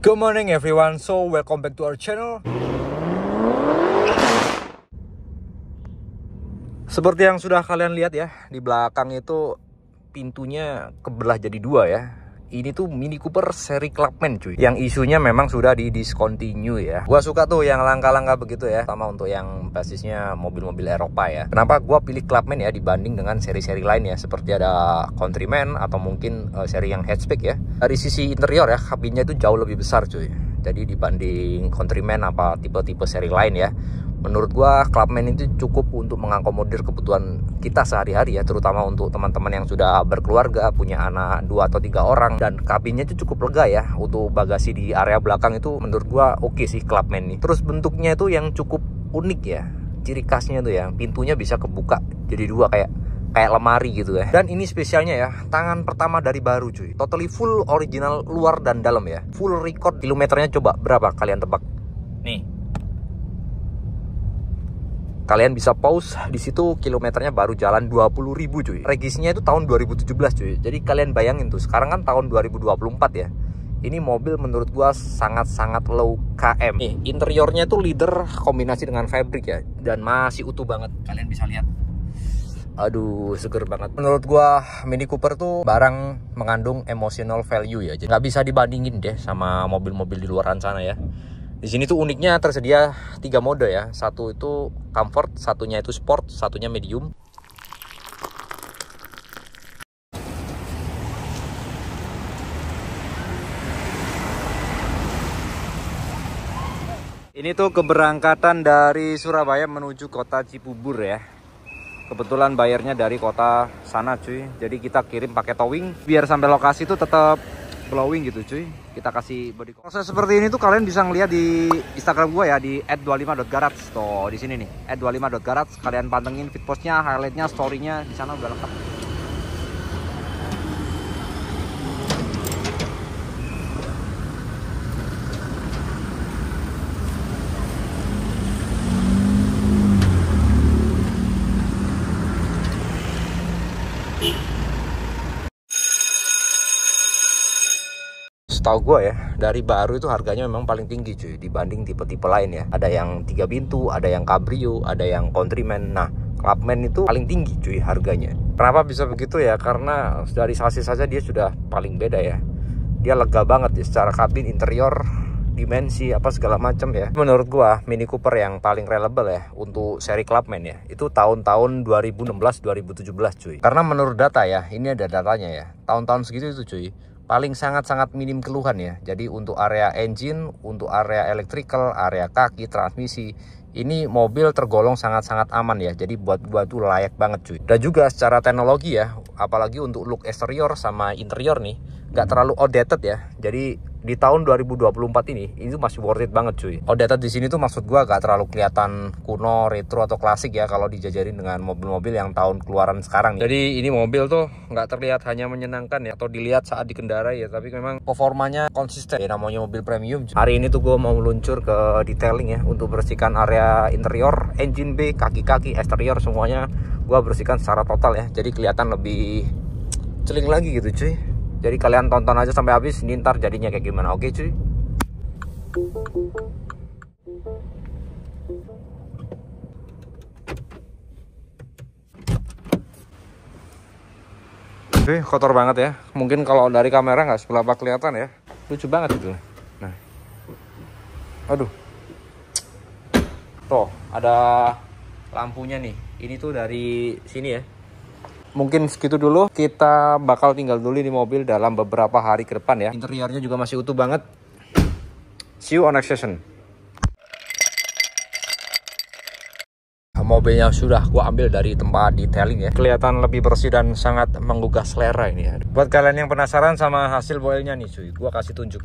Good morning everyone, so welcome back to our channel Seperti yang sudah kalian lihat ya, di belakang itu pintunya kebelah jadi dua ya ini tuh Mini Cooper seri Clubman cuy yang isunya memang sudah di discontinue ya gua suka tuh yang langka-langka begitu ya sama untuk yang basisnya mobil-mobil Eropa ya kenapa gua pilih Clubman ya dibanding dengan seri-seri lain ya seperti ada Countryman atau mungkin uh, seri yang hatchback ya dari sisi interior ya kabinnya itu jauh lebih besar cuy jadi dibanding Countryman apa tipe-tipe seri lain ya menurut gua Clubman itu cukup untuk mengakomodir kebutuhan kita sehari-hari ya terutama untuk teman-teman yang sudah berkeluarga punya anak dua atau tiga orang dan kabinnya itu cukup lega ya untuk bagasi di area belakang itu menurut gua oke okay sih Clubman ini. terus bentuknya itu yang cukup unik ya ciri khasnya itu ya pintunya bisa kebuka jadi dua kayak kayak lemari gitu ya. Dan ini spesialnya ya, tangan pertama dari baru cuy. Totally full original luar dan dalam ya. Full record kilometernya coba berapa kalian tebak? Nih, kalian bisa pause di situ kilometernya baru jalan 20 ribu cuy Regisnya itu tahun 2017 cuy jadi kalian bayangin tuh sekarang kan tahun 2024 ya ini mobil menurut gua sangat-sangat low KM nih interiornya itu leader kombinasi dengan fabric ya dan masih utuh banget kalian bisa lihat aduh seger banget menurut gua Mini Cooper tuh barang mengandung emotional value ya jadi nggak bisa dibandingin deh sama mobil-mobil di luar sana ya di sini tuh uniknya tersedia tiga mode ya. Satu itu comfort, satunya itu sport, satunya medium. Ini tuh keberangkatan dari Surabaya menuju kota Cibubur ya. Kebetulan bayarnya dari kota sana cuy. Jadi kita kirim pakai towing biar sampai lokasi tuh tetap glowing gitu cuy kita kasih body coat proses seperti ini tuh kalian bisa ngeliat di instagram gue ya di @25.garats tuh di sini nih @25.garats kalian pantengin fitpostnya highlightnya storynya di sana udah lengkap setahu gue ya dari baru itu harganya memang paling tinggi cuy dibanding tipe-tipe lain ya ada yang tiga pintu ada yang cabrio ada yang countryman nah Clubman itu paling tinggi cuy harganya kenapa bisa begitu ya karena dari sasis saja dia sudah paling beda ya dia lega banget ya secara kabin interior dimensi apa segala macam ya menurut gua Mini Cooper yang paling reliable ya untuk seri Clubman ya itu tahun-tahun 2016 2017 cuy karena menurut data ya ini ada datanya ya tahun-tahun segitu itu cuy paling sangat-sangat minim keluhan ya. Jadi untuk area engine, untuk area electrical, area kaki, transmisi, ini mobil tergolong sangat-sangat aman ya. Jadi buat gua tuh layak banget cuy. Dan juga secara teknologi ya, apalagi untuk look eksterior sama interior nih, nggak terlalu outdated ya. Jadi di tahun 2024 ini itu masih worth it banget cuy. Outdated di sini tuh maksud gua gak terlalu kelihatan kuno, retro atau klasik ya kalau dijajarin dengan mobil-mobil yang tahun keluaran sekarang. Nih. Jadi ini mobil tuh nggak terlihat hanya menyenangkan ya atau dilihat saat dikendarai ya, tapi memang performanya konsisten. Ya, namanya mobil premium. Cuy. Hari ini tuh gua mau meluncur ke detailing ya untuk bersihkan area interior, engine bay, kaki-kaki, eksterior semuanya gua bersihkan secara total ya. Jadi kelihatan lebih celing lagi gitu cuy jadi kalian tonton aja sampai habis, nintar jadinya kayak gimana. Oke cuy. Oke, kotor banget ya. Mungkin kalau dari kamera nggak seberapa kelihatan ya. Lucu banget itu. Nah, aduh. Tuh, ada lampunya nih. Ini tuh dari sini ya mungkin segitu dulu. Kita bakal tinggal dulu di mobil dalam beberapa hari ke depan ya. Interiornya juga masih utuh banget. See you on next session. Mobilnya sudah gua ambil dari tempat detailing ya. Kelihatan lebih bersih dan sangat menggugah selera ini ya. Buat kalian yang penasaran sama hasil boilnya nih cuy, gua kasih tunjuk.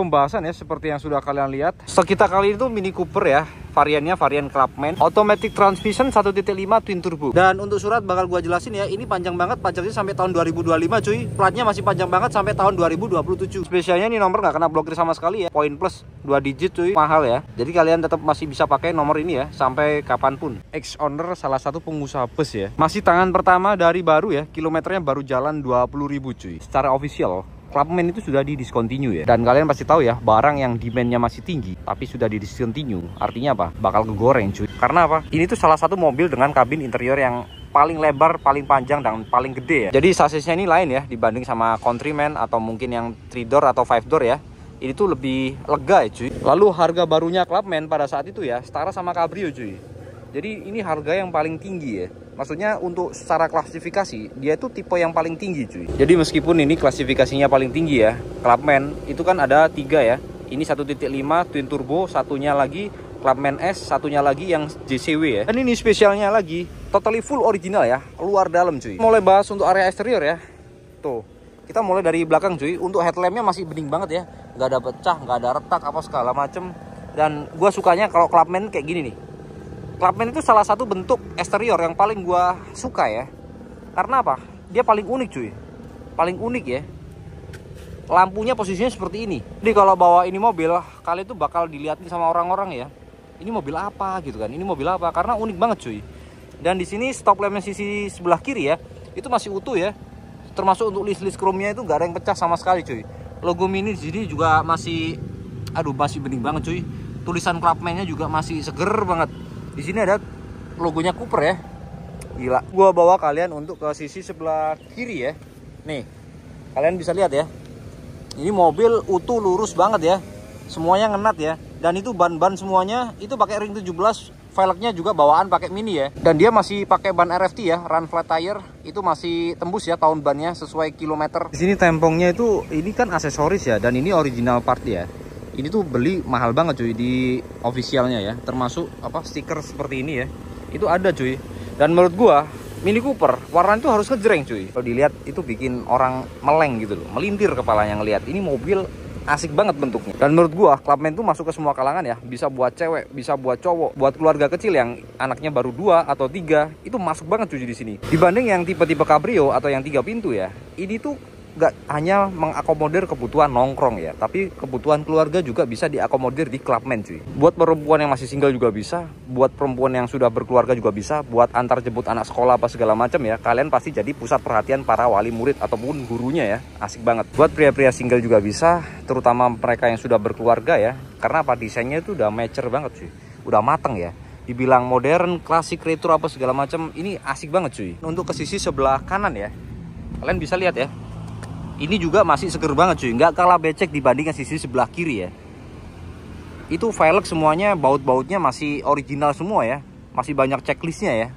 pembahasan ya seperti yang sudah kalian lihat. Sekitar kali itu Mini Cooper ya, variannya varian Clubman, automatic transmission 1.5 twin turbo. Dan untuk surat bakal gua jelasin ya, ini panjang banget pajaknya sampai tahun 2025 cuy. Platnya masih panjang banget sampai tahun 2027. Spesialnya ini nomor nggak kena blokir sama sekali ya. Poin plus 2 digit cuy, mahal ya. Jadi kalian tetap masih bisa pakai nomor ini ya sampai kapanpun. Ex owner salah satu pengusaha bus ya. Masih tangan pertama dari baru ya, kilometernya baru jalan 20.000 cuy. Secara official Clubman itu sudah di discontinue ya. Dan kalian pasti tahu ya, barang yang demandnya masih tinggi, tapi sudah di discontinue, artinya apa? Bakal kegoreng cuy. Karena apa? Ini tuh salah satu mobil dengan kabin interior yang paling lebar, paling panjang, dan paling gede ya. Jadi sasisnya ini lain ya dibanding sama Countryman atau mungkin yang 3 door atau 5 door ya. Ini tuh lebih lega ya cuy. Lalu harga barunya Clubman pada saat itu ya setara sama Cabrio cuy. Jadi ini harga yang paling tinggi ya. Maksudnya untuk secara klasifikasi dia itu tipe yang paling tinggi cuy. Jadi meskipun ini klasifikasinya paling tinggi ya, Clubman itu kan ada tiga ya. Ini 1.5 twin turbo, satunya lagi Clubman S, satunya lagi yang JCW ya. Dan ini spesialnya lagi, totally full original ya, luar dalam cuy. Mulai bahas untuk area eksterior ya. Tuh, kita mulai dari belakang cuy. Untuk headlampnya masih bening banget ya, nggak ada pecah, nggak ada retak apa segala macem. Dan gue sukanya kalau Clubman kayak gini nih Clubman itu salah satu bentuk eksterior yang paling gue suka ya. Karena apa? Dia paling unik cuy. Paling unik ya. Lampunya posisinya seperti ini. Jadi kalau bawa ini mobil, kalian tuh bakal dilihatin sama orang-orang ya. Ini mobil apa gitu kan? Ini mobil apa? Karena unik banget cuy. Dan di sini stop lampnya sisi sebelah kiri ya, itu masih utuh ya. Termasuk untuk list-list chrome-nya itu gak ada yang pecah sama sekali cuy. Logo mini di sini juga masih, aduh masih bening banget cuy. Tulisan Clubman-nya juga masih seger banget di sini ada logonya Cooper ya. Gila. Gua bawa kalian untuk ke sisi sebelah kiri ya. Nih. Kalian bisa lihat ya. Ini mobil utuh lurus banget ya. Semuanya ngenat ya. Dan itu ban-ban semuanya itu pakai ring 17 velgnya juga bawaan pakai mini ya dan dia masih pakai ban RFT ya run flat tire itu masih tembus ya tahun bannya sesuai kilometer di sini tempongnya itu ini kan aksesoris ya dan ini original part ya ini tuh beli mahal banget cuy di officialnya ya termasuk apa stiker seperti ini ya itu ada cuy dan menurut gua Mini Cooper warna itu harus ngejreng cuy kalau dilihat itu bikin orang meleng gitu loh melintir kepala yang ngelihat ini mobil asik banget bentuknya dan menurut gua Clubman tuh masuk ke semua kalangan ya bisa buat cewek bisa buat cowok buat keluarga kecil yang anaknya baru dua atau tiga itu masuk banget cuy di sini dibanding yang tipe-tipe cabrio atau yang tiga pintu ya ini tuh nggak hanya mengakomodir kebutuhan nongkrong ya, tapi kebutuhan keluarga juga bisa diakomodir di Clubman cuy. Buat perempuan yang masih single juga bisa, buat perempuan yang sudah berkeluarga juga bisa, buat antar jemput anak sekolah apa segala macam ya, kalian pasti jadi pusat perhatian para wali murid ataupun gurunya ya, asik banget. Buat pria-pria single juga bisa, terutama mereka yang sudah berkeluarga ya, karena apa desainnya itu udah mature banget cuy, udah mateng ya dibilang modern, klasik, retro apa segala macam ini asik banget cuy. Untuk ke sisi sebelah kanan ya, kalian bisa lihat ya ini juga masih seger banget cuy, nggak kalah becek dibandingkan sisi sebelah kiri ya. Itu velg semuanya baut-bautnya masih original semua ya, masih banyak checklistnya ya.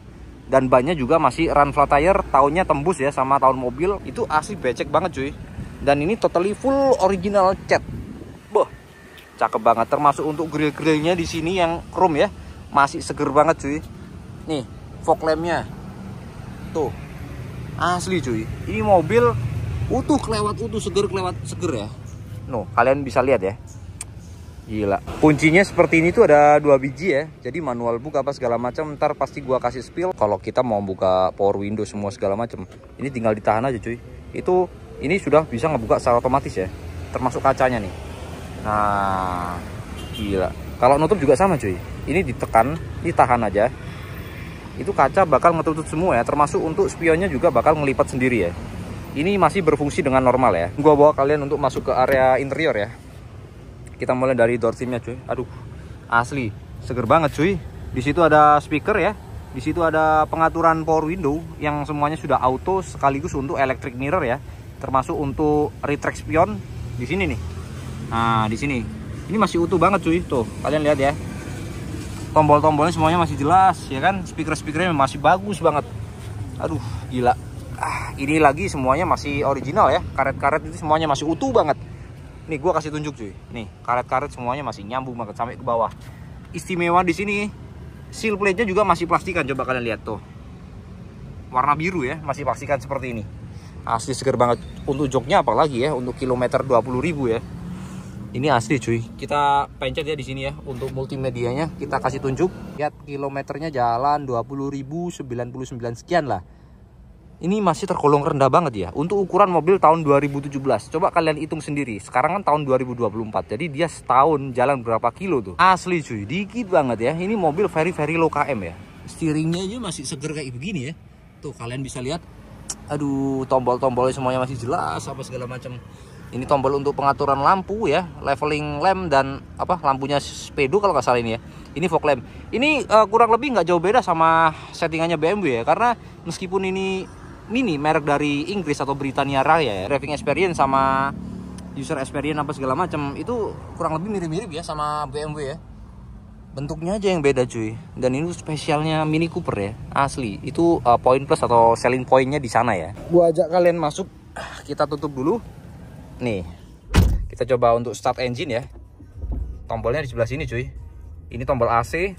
Dan banyak juga masih run flat tire, tahunnya tembus ya sama tahun mobil. Itu asli becek banget cuy. Dan ini totally full original cat. Boh, cakep banget. Termasuk untuk grill-grillnya di sini yang chrome ya, masih seger banget cuy. Nih, fog lampnya, tuh asli cuy. Ini mobil utuh kelewat utuh seger kelewat seger ya no kalian bisa lihat ya gila kuncinya seperti ini tuh ada dua biji ya jadi manual buka apa segala macam ntar pasti gua kasih spill kalau kita mau buka power window semua segala macam ini tinggal ditahan aja cuy itu ini sudah bisa ngebuka secara otomatis ya termasuk kacanya nih nah gila kalau nutup juga sama cuy ini ditekan ditahan aja itu kaca bakal ngetutup semua ya termasuk untuk spionnya juga bakal ngelipat sendiri ya ini masih berfungsi dengan normal ya. Gua bawa kalian untuk masuk ke area interior ya. Kita mulai dari door trimnya cuy. Aduh, asli seger banget cuy. Di situ ada speaker ya. Di situ ada pengaturan power window yang semuanya sudah auto sekaligus untuk electric mirror ya. Termasuk untuk retract spion di sini nih. Nah, di sini. Ini masih utuh banget cuy. Tuh, kalian lihat ya tombol-tombolnya semuanya masih jelas ya kan speaker-speakernya masih bagus banget aduh gila ah, ini lagi semuanya masih original ya karet-karet itu semuanya masih utuh banget nih gua kasih tunjuk cuy nih karet-karet semuanya masih nyambung banget sampai ke bawah istimewa di sini seal plate-nya juga masih plastikan coba kalian lihat tuh warna biru ya masih plastikan seperti ini asli seger banget untuk joknya apalagi ya untuk kilometer 20.000 ya ini asli cuy kita pencet ya di sini ya untuk multimedianya kita kasih tunjuk lihat kilometernya jalan 20.099 sekian lah ini masih tergolong rendah banget ya untuk ukuran mobil tahun 2017 coba kalian hitung sendiri sekarang kan tahun 2024 jadi dia setahun jalan berapa kilo tuh asli cuy dikit banget ya ini mobil very very low KM ya steeringnya aja masih seger kayak begini ya tuh kalian bisa lihat aduh tombol-tombolnya semuanya masih jelas apa segala macam ini tombol untuk pengaturan lampu ya leveling lamp dan apa lampunya speedo kalau nggak salah ini ya ini fog lamp ini uh, kurang lebih nggak jauh beda sama settingannya BMW ya karena meskipun ini Mini merek dari Inggris atau Britania Raya ya driving experience sama user experience apa segala macam itu kurang lebih mirip-mirip ya sama BMW ya bentuknya aja yang beda cuy dan ini spesialnya Mini Cooper ya asli itu uh, poin plus atau selling pointnya di sana ya gua ajak kalian masuk kita tutup dulu nih kita coba untuk start engine ya tombolnya di sebelah sini cuy ini tombol AC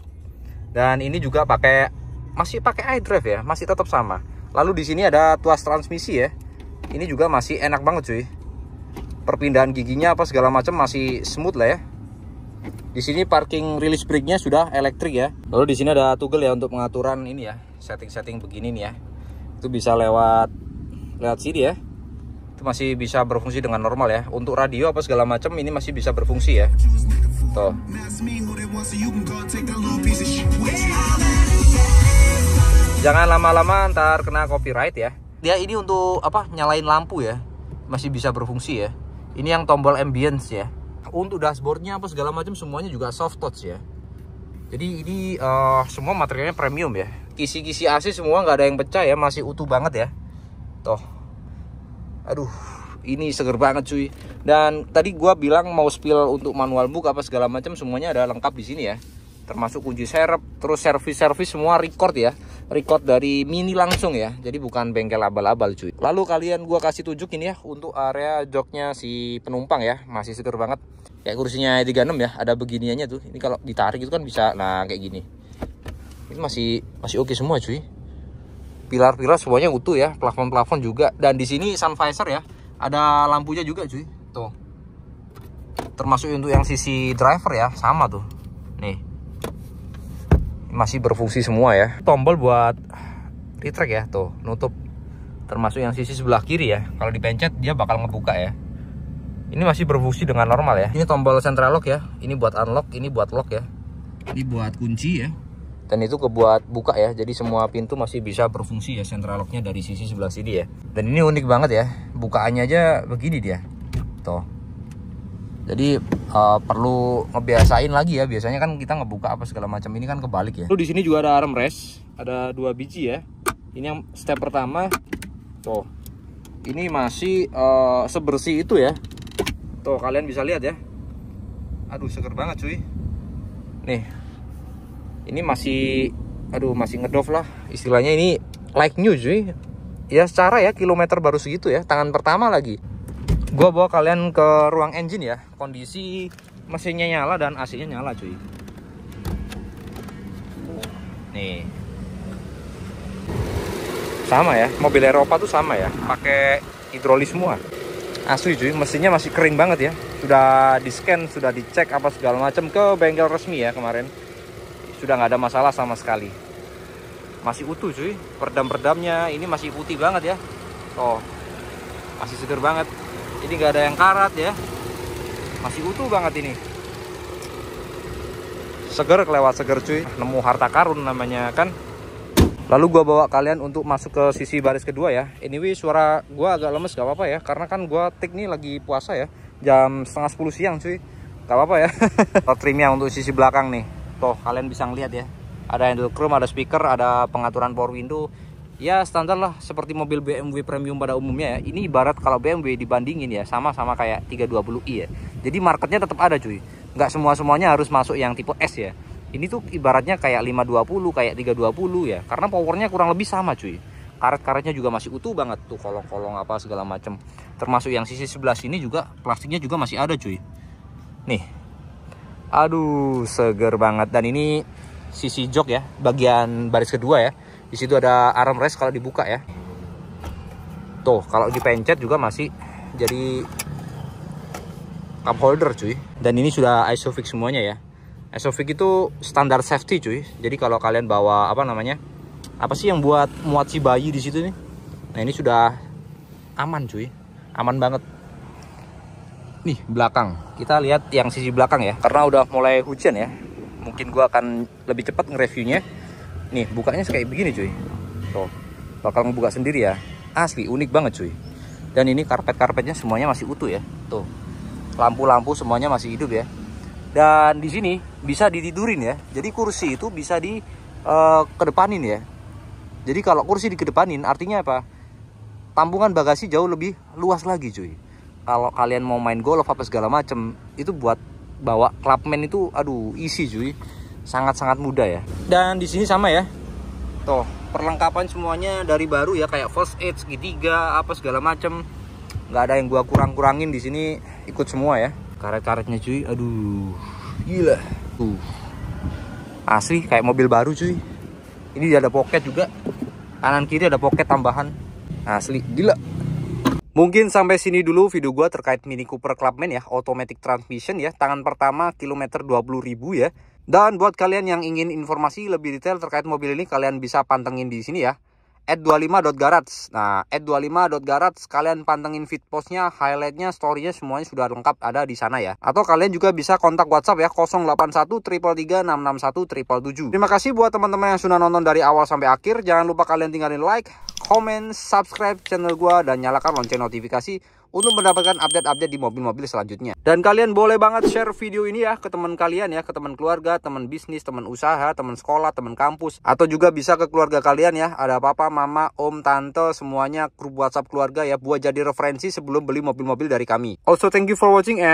dan ini juga pakai masih pakai iDrive ya masih tetap sama Lalu di sini ada tuas transmisi ya. Ini juga masih enak banget cuy. Perpindahan giginya apa segala macam masih smooth lah ya. Di sini parking release brake-nya sudah elektrik ya. Lalu di sini ada toggle ya untuk pengaturan ini ya, setting-setting begini nih ya. Itu bisa lewat lewat sini ya. Itu masih bisa berfungsi dengan normal ya. Untuk radio apa segala macam ini masih bisa berfungsi ya. Tuh jangan lama-lama ntar kena copyright ya dia ya, ini untuk apa nyalain lampu ya masih bisa berfungsi ya ini yang tombol ambience ya untuk dashboardnya apa segala macam semuanya juga soft touch ya jadi ini uh, semua materialnya premium ya kisi-kisi AC semua nggak ada yang pecah ya masih utuh banget ya toh aduh ini seger banget cuy dan tadi gua bilang mau spill untuk manual book apa segala macam semuanya ada lengkap di sini ya termasuk uji serep terus servis-servis semua record ya record dari mini langsung ya jadi bukan bengkel abal-abal cuy lalu kalian gua kasih ini ya untuk area joknya si penumpang ya masih seger banget kayak kursinya 36 e ya ada beginiannya tuh ini kalau ditarik itu kan bisa nah kayak gini ini masih masih oke okay semua cuy pilar-pilar semuanya utuh ya plafon-plafon juga dan di sini sun visor ya ada lampunya juga cuy tuh termasuk untuk yang sisi driver ya sama tuh nih masih berfungsi semua ya tombol buat retract ya tuh nutup termasuk yang sisi sebelah kiri ya kalau dipencet dia bakal ngebuka ya ini masih berfungsi dengan normal ya ini tombol central lock ya ini buat unlock ini buat lock ya ini buat kunci ya dan itu kebuat buka ya jadi semua pintu masih bisa berfungsi ya central locknya dari sisi sebelah sini ya dan ini unik banget ya bukaannya aja begini dia tuh jadi uh, perlu ngebiasain lagi ya biasanya kan kita ngebuka apa segala macam ini kan kebalik ya lu di sini juga ada armrest ada dua biji ya ini yang step pertama tuh ini masih uh, sebersih itu ya tuh kalian bisa lihat ya aduh seger banget cuy nih ini masih aduh masih ngedof lah istilahnya ini like new cuy ya secara ya kilometer baru segitu ya tangan pertama lagi gue bawa kalian ke ruang engine ya kondisi mesinnya nyala dan AC nya nyala cuy nih sama ya mobil Eropa tuh sama ya pakai hidrolis semua asli cuy mesinnya masih kering banget ya sudah di scan sudah dicek apa segala macam ke bengkel resmi ya kemarin sudah nggak ada masalah sama sekali masih utuh cuy perdam-perdamnya ini masih putih banget ya oh masih seger banget ini nggak ada yang karat ya masih utuh banget ini seger kelewat seger cuy nemu harta karun namanya kan lalu gue bawa kalian untuk masuk ke sisi baris kedua ya Ini anyway suara gue agak lemes gak apa-apa ya karena kan gue tik nih lagi puasa ya jam setengah sepuluh siang cuy gak apa-apa ya trimnya untuk sisi belakang nih toh kalian bisa ngeliat ya ada handle chrome ada speaker ada pengaturan power window ya standar lah seperti mobil BMW premium pada umumnya ya. Ini ibarat kalau BMW dibandingin ya sama-sama kayak 320i ya. Jadi marketnya tetap ada cuy. Nggak semua-semuanya harus masuk yang tipe S ya. Ini tuh ibaratnya kayak 520, kayak 320 ya. Karena powernya kurang lebih sama cuy. Karet-karetnya juga masih utuh banget tuh kolong-kolong apa segala macam. Termasuk yang sisi sebelah sini juga plastiknya juga masih ada cuy. Nih. Aduh, seger banget dan ini sisi jok ya, bagian baris kedua ya di situ ada armrest kalau dibuka ya. Tuh, kalau dipencet juga masih jadi cup holder cuy. Dan ini sudah isofix semuanya ya. Isofix itu standar safety cuy. Jadi kalau kalian bawa apa namanya? Apa sih yang buat muat si bayi di situ nih? Nah, ini sudah aman cuy. Aman banget. Nih, belakang. Kita lihat yang sisi belakang ya. Karena udah mulai hujan ya. Mungkin gua akan lebih cepat nge-reviewnya nih bukanya kayak begini cuy tuh bakal ngebuka sendiri ya asli unik banget cuy dan ini karpet-karpetnya semuanya masih utuh ya tuh lampu-lampu semuanya masih hidup ya dan di sini bisa ditidurin ya jadi kursi itu bisa di uh, kedepanin ya jadi kalau kursi dikedepanin artinya apa tampungan bagasi jauh lebih luas lagi cuy kalau kalian mau main golf apa segala macem itu buat bawa clubman itu aduh isi cuy sangat-sangat muda ya. Dan di sini sama ya. Tuh, perlengkapan semuanya dari baru ya kayak first aid, segitiga, apa segala macem nggak ada yang gua kurang-kurangin di sini ikut semua ya. Karet-karetnya cuy, aduh. Gila. Tuh. Asli kayak mobil baru cuy. Ini ada pocket juga. Kanan kiri ada pocket tambahan. Asli, gila. Mungkin sampai sini dulu video gua terkait Mini Cooper Clubman ya, automatic transmission ya, tangan pertama kilometer 20.000 ya. Dan buat kalian yang ingin informasi lebih detail terkait mobil ini, kalian bisa pantengin di sini ya. At 25.garats. Nah, at 25.garats kalian pantengin fit postnya, highlightnya, storynya semuanya sudah lengkap ada di sana ya. Atau kalian juga bisa kontak WhatsApp ya 081 7. Terima kasih buat teman-teman yang sudah nonton dari awal sampai akhir. Jangan lupa kalian tinggalin like, comment, subscribe channel gua dan nyalakan lonceng notifikasi untuk mendapatkan update-update di mobil-mobil selanjutnya. Dan kalian boleh banget share video ini ya ke teman kalian ya, ke teman keluarga, teman bisnis, teman usaha, teman sekolah, teman kampus, atau juga bisa ke keluarga kalian ya. Ada papa, mama, om, tante, semuanya grup WhatsApp keluarga ya buat jadi referensi sebelum beli mobil-mobil dari kami. Also thank you for watching and